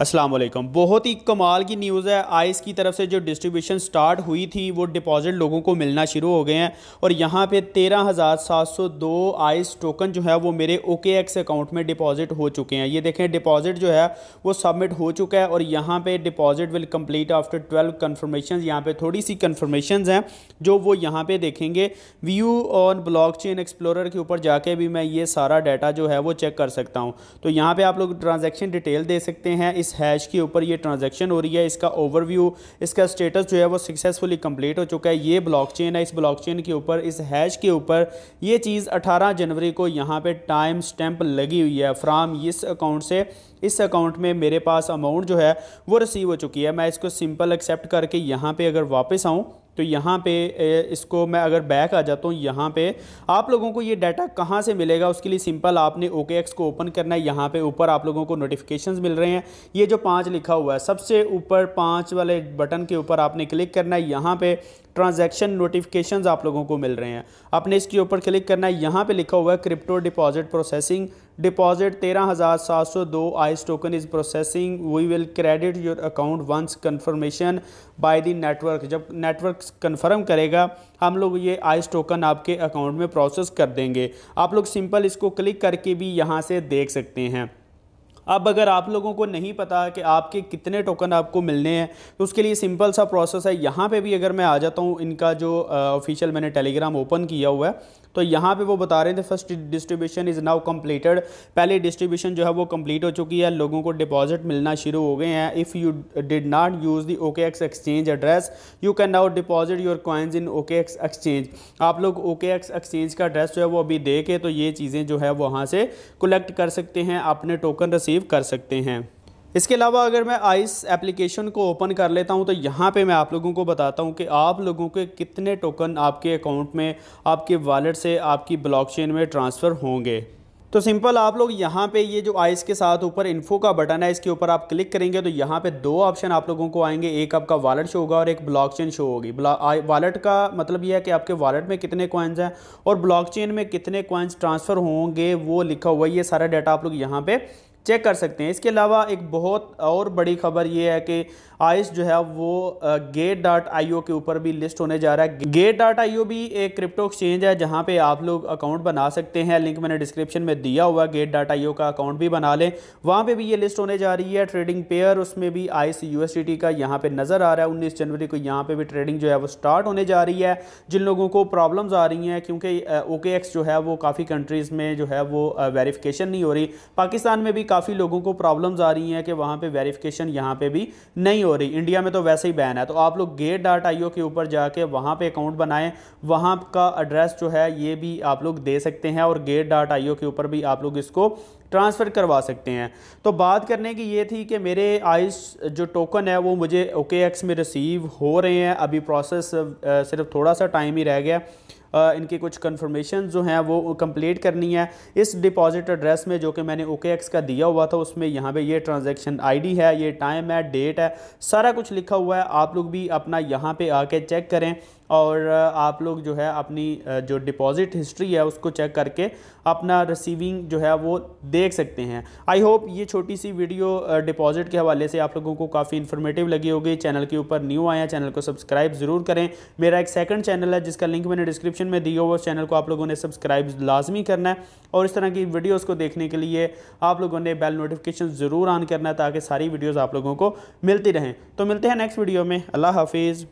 असलम बहुत ही कमाल की न्यूज़ है आइस की तरफ से जो डिस्ट्रीब्यूशन स्टार्ट हुई थी वो डिपॉजिट लोगों को मिलना शुरू हो गए हैं और यहाँ पे तेरह हज़ार सात सौ दो आइस टोकन जो है वो मेरे ओके एक्स अकाउंट में डिपॉजिट हो चुके हैं ये देखें डिपॉजिट जो है वो सबमिट हो चुका है और यहाँ पे deposit will complete after twelve confirmation यहाँ पर थोड़ी सी कन्फर्मेशन हैं जो वो यहाँ पर देखेंगे view on blockchain explore के ऊपर जाके भी मैं ये सारा डाटा जो है वो चेक कर सकता हूँ तो यहाँ पर आप लोग ट्रांजेक्शन डिटेल दे सकते हैं इस इस हैश के ऊपर ये ट्रांजैक्शन हो रही है इसका ओवरव्यू इसका स्टेटस जो है वो सक्सेसफुली कंप्लीट हो चुका है ये ब्लॉकचेन है इस ब्लॉकचेन के ऊपर इस हैश के ऊपर ये चीज़ 18 जनवरी को यहाँ पे टाइम स्टैम्प लगी हुई है फ्राम इस अकाउंट से इस अकाउंट में मेरे पास अमाउंट जो है वो रिसीव हो चुकी है मैं इसको सिंपल एक्सेप्ट करके यहाँ पर अगर वापस आऊँ तो यहाँ पे इसको मैं अगर बैक आ जाता हूँ यहाँ पे आप लोगों को ये डाटा कहाँ से मिलेगा उसके लिए सिंपल आपने ओके एक्स को ओपन करना है यहाँ पे ऊपर आप लोगों को नोटिफिकेशन मिल रहे हैं ये जो पाँच लिखा हुआ है सबसे ऊपर पाँच वाले बटन के ऊपर आपने क्लिक करना है यहाँ पे ट्रांजैक्शन नोटिफिकेशंस आप लोगों को मिल रहे हैं आपने इसके ऊपर क्लिक करना है यहाँ पर लिखा हुआ है क्रिप्टो डिपॉजिट प्रोसेसिंग डिपॉजिट तेरह हज़ार सात सौ दो ice token is processing we will credit your account once confirmation by the network जब नेटवर्क कन्फर्म करेगा हम लोग ये आइस टोकन आपके अकाउंट में प्रोसेस कर देंगे आप लोग सिंपल इसको क्लिक करके भी यहाँ से देख सकते हैं अब अगर आप लोगों को नहीं पता कि आपके कितने टोकन आपको मिलने हैं तो उसके लिए सिंपल सा प्रोसेस है यहाँ पे भी अगर मैं आ जाता हूँ इनका जो ऑफिशियल मैंने टेलीग्राम ओपन किया हुआ है तो यहाँ पे वो बता रहे थे first distribution is now completed पहले डिस्ट्रीब्यूशन जो है वो कम्प्लीट हो चुकी है लोगों को डिपॉजिट मिलना शुरू हो गए हैं if you did not use the OKX exchange address you can now deposit your coins in OKX exchange आप लोग ओके एक्स एक्सचेंज का एड्रेस जो है वो अभी दे के तो ये चीज़ें जो है वहाँ से कलेक्ट कर सकते हैं अपने टोकन रिसीव सेव कर सकते हैं इसके अलावा अगर मैं आइस एप्लीकेशन को ओपन कर लेता हूं तो यहां पे मैं आप लोगों को बताता हूं कि आप लोगों के कितने टोकन आपके अकाउंट में आपके वॉलेट से आपकी ब्लॉकचेन में ट्रांसफ़र होंगे तो सिंपल आप लोग यहां पे ये जो आइस के साथ ऊपर इन्फो का बटन है इसके ऊपर आप क्लिक करेंगे तो यहाँ पे दो ऑप्शन आप लोगों को आएंगे एक आपका वॉलेट शो होगा और एक ब्लॉकचेन शो होगी वॉलेट का मतलब ये है कि आपके वॉलेट में कितने कॉइन्स हैं और ब्लॉकचेन में कितने कॉइन्स ट्रांसफ़र होंगे वो लिखा हुआ ये सारा डाटा आप लोग यहाँ पर चेक कर सकते हैं इसके अलावा एक बहुत और बड़ी खबर ये है कि आइस जो है वो गेट डॉट आई के ऊपर भी लिस्ट होने जा रहा है गेट डॉट आई भी एक क्रिप्टो एक्सचेंज है जहाँ पे आप लोग अकाउंट बना सकते हैं लिंक मैंने डिस्क्रिप्शन में दिया हुआ गेट डॉट आई का अकाउंट भी बना लें वहाँ पर भी ये लिस्ट होने जा रही है ट्रेडिंग पेयर उसमें भी आइस यू का यहाँ पर नज़र आ रहा है उन्नीस जनवरी को यहाँ पर भी ट्रेडिंग जो है वो स्टार्ट होने जा रही है जिन लोगों को प्रॉब्लम्स आ रही हैं क्योंकि ओके जो है वो काफ़ी कंट्रीज़ में जो है वो वेरीफिकेशन नहीं हो रही पाकिस्तान में भी काफ़ी लोगों को प्रॉब्लम्स आ रही हैं कि वहाँ पे वेरिफिकेशन यहाँ पे भी नहीं हो रही इंडिया में तो वैसे ही बैन है तो आप लोग गेट डाट आई के ऊपर जाके वहाँ पे अकाउंट बनाएं वहाँ का एड्रेस जो है ये भी आप लोग दे सकते हैं और गेट डाट आईओ के ऊपर भी आप लोग इसको ट्रांसफ़र करवा सकते हैं तो बात करने की ये थी कि मेरे आइस जो टोकन है वो मुझे ओके एक्स में रिसीव हो रहे हैं अभी प्रोसेस सिर्फ थोड़ा सा टाइम ही रह गया इनकी कुछ कन्फर्मेशन जो हैं वो कंप्लीट करनी है इस डिपॉजिट एड्रेस में जो कि मैंने ओके एक्स का दिया हुआ था उसमें यहाँ पे ये ट्रांजेक्शन आईडी है ये टाइम है डेट है सारा कुछ लिखा हुआ है आप लोग भी अपना यहाँ पे आके चेक करें और आप लोग जो है अपनी जो डिपॉज़िट हिस्ट्री है उसको चेक करके अपना रिसीविंग जो है वो देख सकते हैं आई होप ये छोटी सी वीडियो डिपॉज़िट के हवाले से आप लोगों को काफ़ी इन्फॉर्मेटिव लगी होगी चैनल के ऊपर न्यू आया चैनल को सब्सक्राइब ज़रूर करें मेरा एक सेकंड चैनल है जिसका लिंक मैंने डिस्क्रिप्शन में दिया हुआ उस चैनल को आप लोगों ने सब्सक्राइब लाजमी करना है और इस तरह की वीडियोज़ को देखने के लिए आप लोगों ने बेल नोटिफिकेशन ज़रूर ऑन करना है ताकि सारी वीडियोज़ आप लोगों को मिलती रहें तो मिलते हैं नेक्स्ट वीडियो में अल्लाह हाफिज़